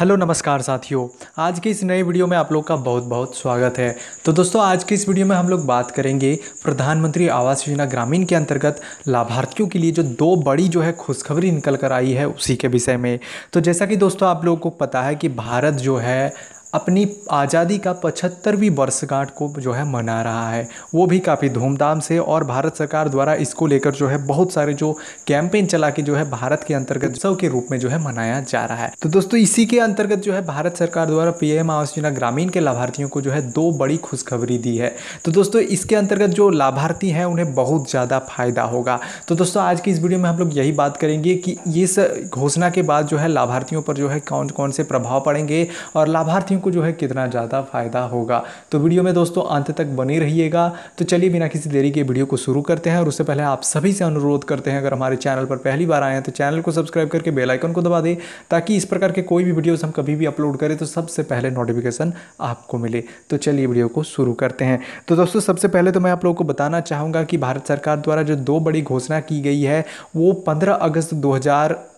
hello नमस्कार साथियों आज के इस नए वीडियो में आप लोग का बहुत बहुत स्वागत है तो दोस्तों आज के इस वीडियो में हम लोग बात करेंगे प्रधानमंत्री आवास योजना ग्रामीण के अंतर्गत लाभार्थियों के लिए जो दो बड़ी जो है खुशखबरी निकल कर आई है उसी के विषय में तो जैसा कि दोस्तों आप लोगों को पता है कि भारत जो है अपनी आज़ादी का पचहत्तरवीं वर्षगांठ को जो है मना रहा है वो भी काफ़ी धूमधाम से और भारत सरकार द्वारा इसको लेकर जो है बहुत सारे जो कैंपेन चला के जो है भारत के अंतर्गत उत्सव के रूप में जो है मनाया जा रहा है तो दोस्तों इसी के अंतर्गत जो है भारत सरकार द्वारा पीएम आवास योजना ग्रामीण के लाभार्थियों को जो है दो बड़ी खुशखबरी दी है तो दोस्तों इसके अंतर्गत जो लाभार्थी हैं उन्हें बहुत ज़्यादा फायदा होगा तो दोस्तों आज की इस वीडियो में हम लोग यही बात करेंगे कि इस घोषणा के बाद जो है लाभार्थियों पर जो है कौन कौन से प्रभाव पड़ेंगे और लाभार्थियों को जो है कितना ज़्यादा फ़ायदा होगा तो वीडियो में दोस्तों अंत तक बने रहिएगा तो चलिए बिना किसी देरी के वीडियो को शुरू करते हैं और उससे पहले आप सभी से अनुरोध करते हैं अगर हमारे चैनल पर पहली बार आए हैं तो चैनल को सब्सक्राइब करके बेलाइकन को दबा दें ताकि इस प्रकार के कोई भी वीडियोज़ हम कभी भी अपलोड करें तो सबसे पहले नोटिफिकेशन आपको मिले तो चलिए वीडियो को शुरू करते हैं तो दोस्तों सबसे पहले तो मैं आप लोगों को बताना चाहूँगा कि भारत सरकार द्वारा जो दो बड़ी घोषणा की गई है वो पंद्रह अगस्त दो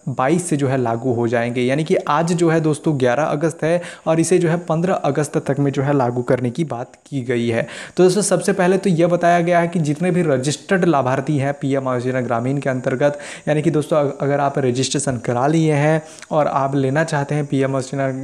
2022 से जो है लागू हो जाएंगे यानी कि आज जो है दोस्तों 11 अगस्त है और इसे जो है 15 अगस्त तक में जो है लागू करने की बात की गई है तो दोस्तों सबसे पहले तो यह बताया गया है कि जितने भी रजिस्टर्ड लाभार्थी हैं पी एम योजना ग्रामीण के अंतर्गत यानी कि दोस्तों अगर आप रजिस्ट्रेशन करा लिए हैं और आप लेना चाहते हैं पी एम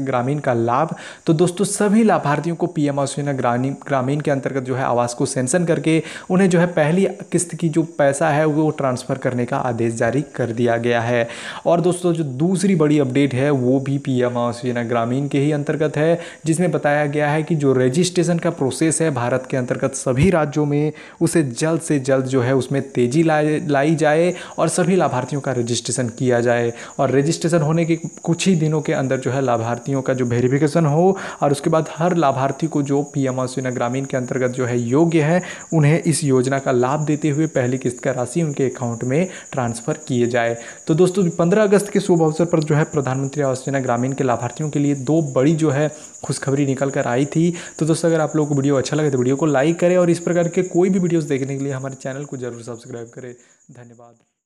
ग्रामीण का लाभ तो दोस्तों सभी लाभार्थियों को पी एम ग्रामीण ग्रामीण के अंतर्गत जो है आवास को सेंसन करके उन्हें जो है पहली किस्त की जो पैसा है वो ट्रांसफ़र करने का आदेश जारी कर दिया गया है और दोस्तों जो दूसरी बड़ी अपडेट है वो भी पी एम आवास योजना ग्रामीण के ही अंतर्गत है जिसमें बताया गया है कि जो रजिस्ट्रेशन का प्रोसेस है भारत के अंतर्गत सभी राज्यों में उसे जल्द से जल्द जो है उसमें तेज़ी लाई लाई जाए और सभी लाभार्थियों का रजिस्ट्रेशन किया जाए और रजिस्ट्रेशन होने के कुछ ही दिनों के अंदर जो है लाभार्थियों का जो वेरिफिकेशन हो और उसके बाद हर लाभार्थी को जो पी एम योजना ग्रामीण के अंतर्गत जो है योग्य है उन्हें इस योजना का लाभ देते हुए पहली किस्त का राशि उनके अकाउंट में ट्रांसफ़र किए जाए तो दोस्तों पंद्रह पंद्रह अगस्त के शुभ अवसर पर जो है प्रधानमंत्री आवास योजना ग्रामीण के लाभार्थियों के लिए दो बड़ी जो है खुशखबरी निकल कर आई थी तो दोस्तों अगर आप लोगों को वीडियो अच्छा लगे तो वीडियो को लाइक करें और इस प्रकार के कोई भी वीडियोज़ देखने के लिए हमारे चैनल को जरूर सब्सक्राइब करें धन्यवाद